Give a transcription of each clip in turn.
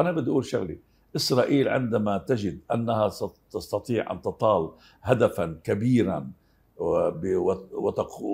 أنا بدي أقول شغلة إسرائيل عندما تجد أنها تستطيع أن تطال هدفا كبيرا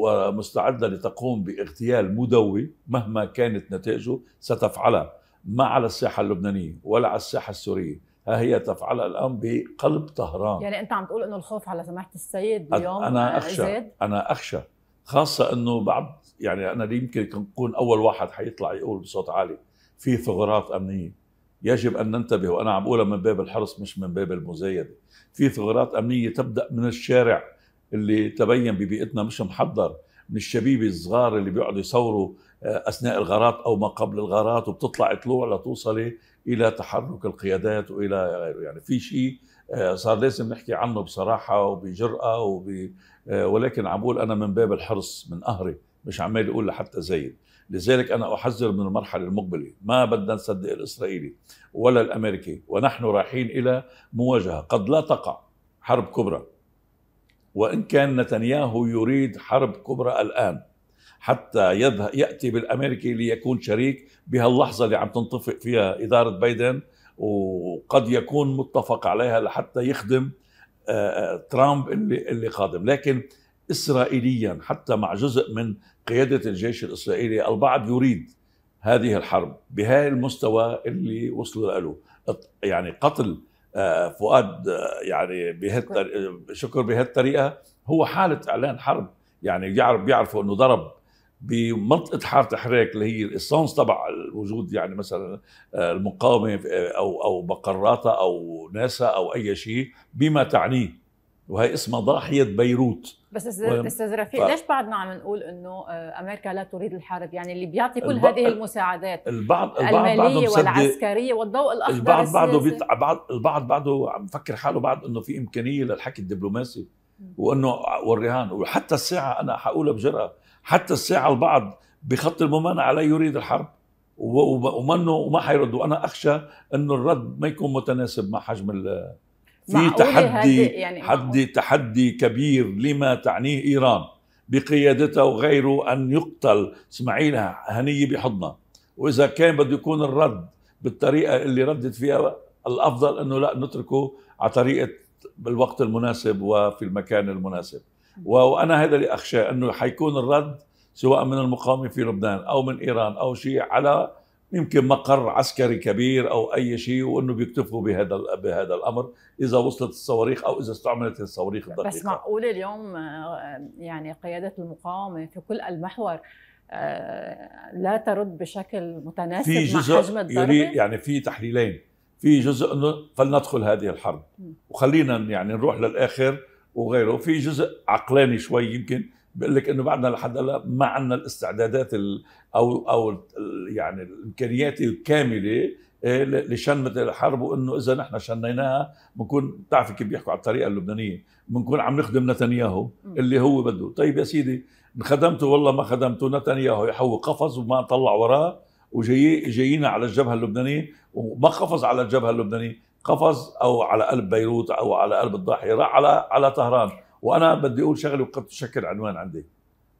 ومستعدة لتقوم باغتيال مدوي مهما كانت نتائجه ستفعلها ما على الساحة اللبنانية ولا على الساحة السورية ها هي تفعلها الآن بقلب طهران يعني أنت عم تقول أنه الخوف على سماحة السيد اليوم أنا آه، أخشى زيد؟ أنا أخشى خاصة أنه بعض يعني أنا يمكن أكون أول واحد حيطلع يقول بصوت عالي في ثغرات أمنية يجب أن ننتبه وأنا عم بقولها من باب الحرص مش من باب المزايدة في ثغرات أمنية تبدأ من الشارع اللي تبين ببيئتنا مش محضر من الشبيبة الصغار اللي بيقعدوا يصوروا آه، أثناء الغارات أو ما قبل الغارات وبتطلع طلوع لتوصلي إلى تحرك القيادات وإلى غيره يعني في شيء آه، صار لازم نحكي عنه بصراحة وبجرأة وب... آه، ولكن عم بقول أنا من باب الحرص من قهري مش عمال أقول لحتى زايد لذلك أنا أحذر من المرحلة المقبلة ما بدنا نصدق الإسرائيلي ولا الأمريكي ونحن رايحين إلى مواجهة قد لا تقع حرب كبرى وإن كان نتنياهو يريد حرب كبرى الآن حتى يأتي بالأمريكي ليكون شريك بهاللحظة اللي عم تنطفئ فيها إدارة بايدن وقد يكون متفق عليها لحتى يخدم ترامب اللي اللي قادم لكن اسرائيليا حتى مع جزء من قياده الجيش الاسرائيلي البعض يريد هذه الحرب بهذا المستوى اللي وصلوا له يعني قتل آه، فؤاد آه، يعني بهالطريقه شكر بهالطريقه هو حاله اعلان حرب يعني يعرف بيعرفوا انه ضرب بمنطقه حاره حريك اللي هي الاسانس تبع الوجود يعني مثلا آه، المقاومه او او مقراتها او ناسا او اي شيء بما تعنيه وهي اسمها ضاحيه بيروت بس استاذ رفيق ف... ليش بعدنا عم نقول انه آه، امريكا لا تريد الحرب يعني اللي بيعطي كل الب... هذه المساعدات البعض البعض الماليه والعسكريه والضوء الاخضر البعض بعده بيت... بعض البعض بعده عم بفكر حاله بعد انه في امكانيه للحكي الدبلوماسي وانه والرهان وحتى الساعه انا حقولها بجرأه حتى الساعه البعض بخط الممانعه لا يريد الحرب ومنه وما حيردوا انا اخشى انه الرد ما يكون متناسب مع حجم في تحدي يعني حد تحدي كبير لما تعنيه ايران بقيادتها وغيره ان يقتل اسماعيل هنيه بحضنه واذا كان بده يكون الرد بالطريقه اللي ردت فيها الافضل انه لا نتركه على طريقه بالوقت المناسب وفي المكان المناسب وانا هذا اللي اخشاه انه حيكون الرد سواء من المقاومه في لبنان او من ايران او شيء على يمكن مقر عسكري كبير او اي شيء وانه بيكتفوا بهذا بهذا الامر اذا وصلت الصواريخ او اذا استعملت الصواريخ الدقيقه بس معقول اليوم آه، يعني قياده المقاومه في كل المحور آه، لا ترد بشكل متناسب في جزء مع حجم الضربه يعني في تحليلين في جزء انه فلندخل هذه الحرب وخلينا يعني نروح للاخر وغيره في جزء عقلاني شوي يمكن بقول لك انه بعدنا لحد هلا ما عندنا الاستعدادات ال او او ال يعني الامكانيات الكامله إيه، لشن مثل الحرب وانه اذا نحن شنيناها بنكون بتعرفي كيف بيحكوا على الطريقه اللبنانيه بنكون عم نخدم نتنياهو اللي هو بده طيب يا سيدي خدمته والله ما خدمته نتنياهو يحوي قفز وما طلع وراه وجاي جايين على الجبهه اللبنانيه وما قفز على الجبهه اللبنانيه قفز او على قلب بيروت او على قلب الضاحيه راح على على طهران وانا بدي اقول شغله وقد تشكل عنوان عندي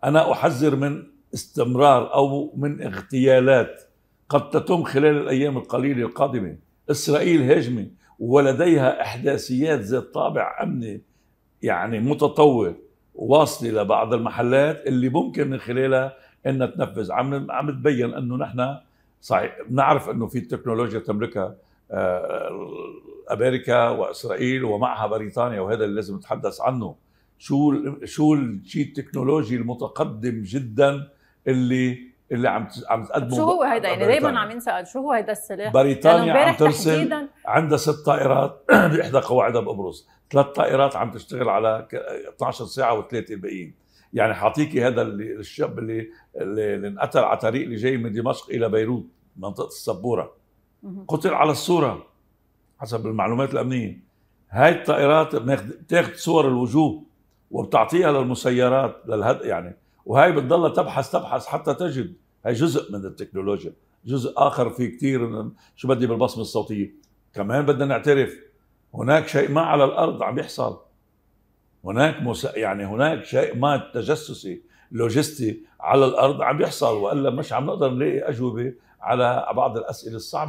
انا احذر من استمرار او من اغتيالات قد تتم خلال الايام القليله القادمه اسرائيل هاجمه ولديها احداثيات ذات طابع امني يعني متطور واصله لبعض المحلات اللي ممكن من خلالها انها تنفذ عم عم تبين انه نحن صحيح بنعرف انه في تكنولوجيا تملكها آه، امريكا واسرائيل ومعها بريطانيا وهذا اللي لازم نتحدث عنه شو شو الشيء التكنولوجي المتقدم جدا اللي اللي عم عم تقدمه شو هو هيدا يعني دائما عم ينسال شو هو هيدا السلاح بريطانيا عم ترسل عندها ست طائرات باحدى قواعدها بقبرص ثلاث طائرات عم تشتغل على 12 ساعه وثلاثه الباقيين يعني حاطيكي هذا اللي الشاب اللي اللي انقتل على طريق اللي جاي من دمشق الى بيروت منطقه السبوره قتل على الصوره حسب المعلومات الامنيه هاي الطائرات بتاخذ صور الوجوه وبتعطيها للمسيرات للهد يعني وهي بتضلها تبحث تبحث حتى تجد هي جزء من التكنولوجيا جزء اخر في كثير شو بدي بالبصمه الصوتيه كمان بدنا نعترف هناك شيء ما على الارض عم يحصل هناك مس... يعني هناك شيء ما تجسسي لوجستي على الارض عم يحصل والا مش عم نقدر نلاقي اجوبه على بعض الاسئله الصعبه